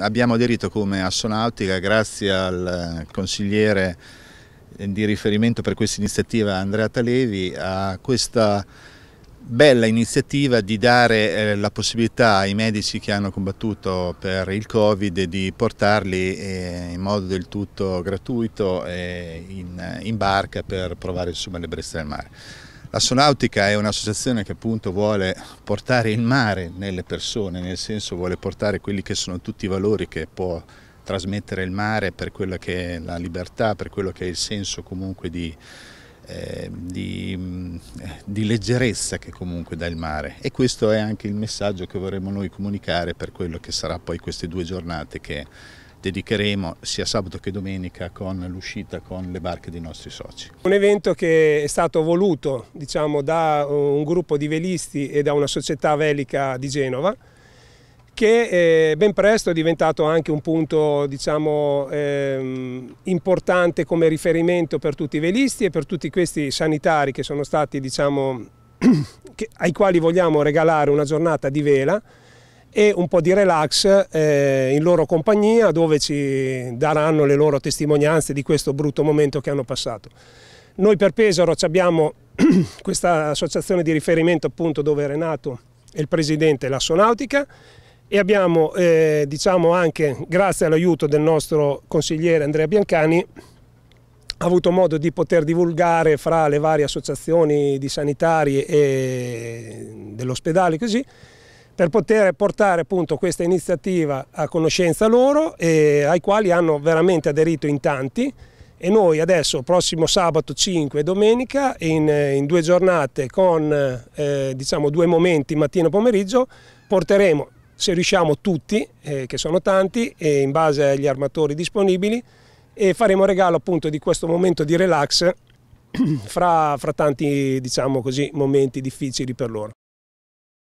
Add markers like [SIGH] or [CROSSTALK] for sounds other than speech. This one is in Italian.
Abbiamo aderito come Assonautica grazie al eh, consigliere di riferimento per questa iniziativa Andrea Talevi a questa bella iniziativa di dare eh, la possibilità ai medici che hanno combattuto per il Covid di portarli eh, in modo del tutto gratuito in, barca per provare insomma, le brezze del mare. L'Assonautica è un'associazione che appunto vuole portare il mare nelle persone, nel senso vuole portare quelli che sono tutti i valori che può trasmettere il mare per quella che è la libertà, per quello che è il senso comunque di, eh, di, mm, di leggerezza che comunque dà il mare. E questo è anche il messaggio che vorremmo noi comunicare per quello che sarà poi queste due giornate che dedicheremo sia sabato che domenica con l'uscita con le barche dei nostri soci. Un evento che è stato voluto diciamo, da eh, un gruppo di velisti e da una società velica di Genova che eh, ben presto è diventato anche un punto diciamo, ehm, importante come riferimento per tutti i velisti e per tutti questi sanitari che sono stati, diciamo, [CLEARS THROAT] ai quali vogliamo regalare una giornata di vela e un po' di relax eh, in loro compagnia dove ci daranno le loro testimonianze di questo brutto momento che hanno passato. Noi per Pesaro abbiamo [CLEARS THROAT] questa associazione di riferimento appunto dove Renato è il presidente l'Assonautica e abbiamo eh, diciamo anche grazie all'aiuto del nostro consigliere Andrea Biancani avuto modo di poter divulgare fra le varie associazioni di sanitari e eh, dell'ospedale così per poter portare appunto questa iniziativa a conoscenza loro e ai quali hanno veramente aderito in tanti e noi adesso prossimo sabato 5 e domenica in, in, due giornate con eh, diciamo due momenti mattina e pomeriggio porteremo se riusciamo tutti eh, che sono tanti e in base agli armatori disponibili e faremo regalo appunto di questo momento di relax [CLEARS THROAT] fra, fra tanti diciamo così momenti difficili per loro.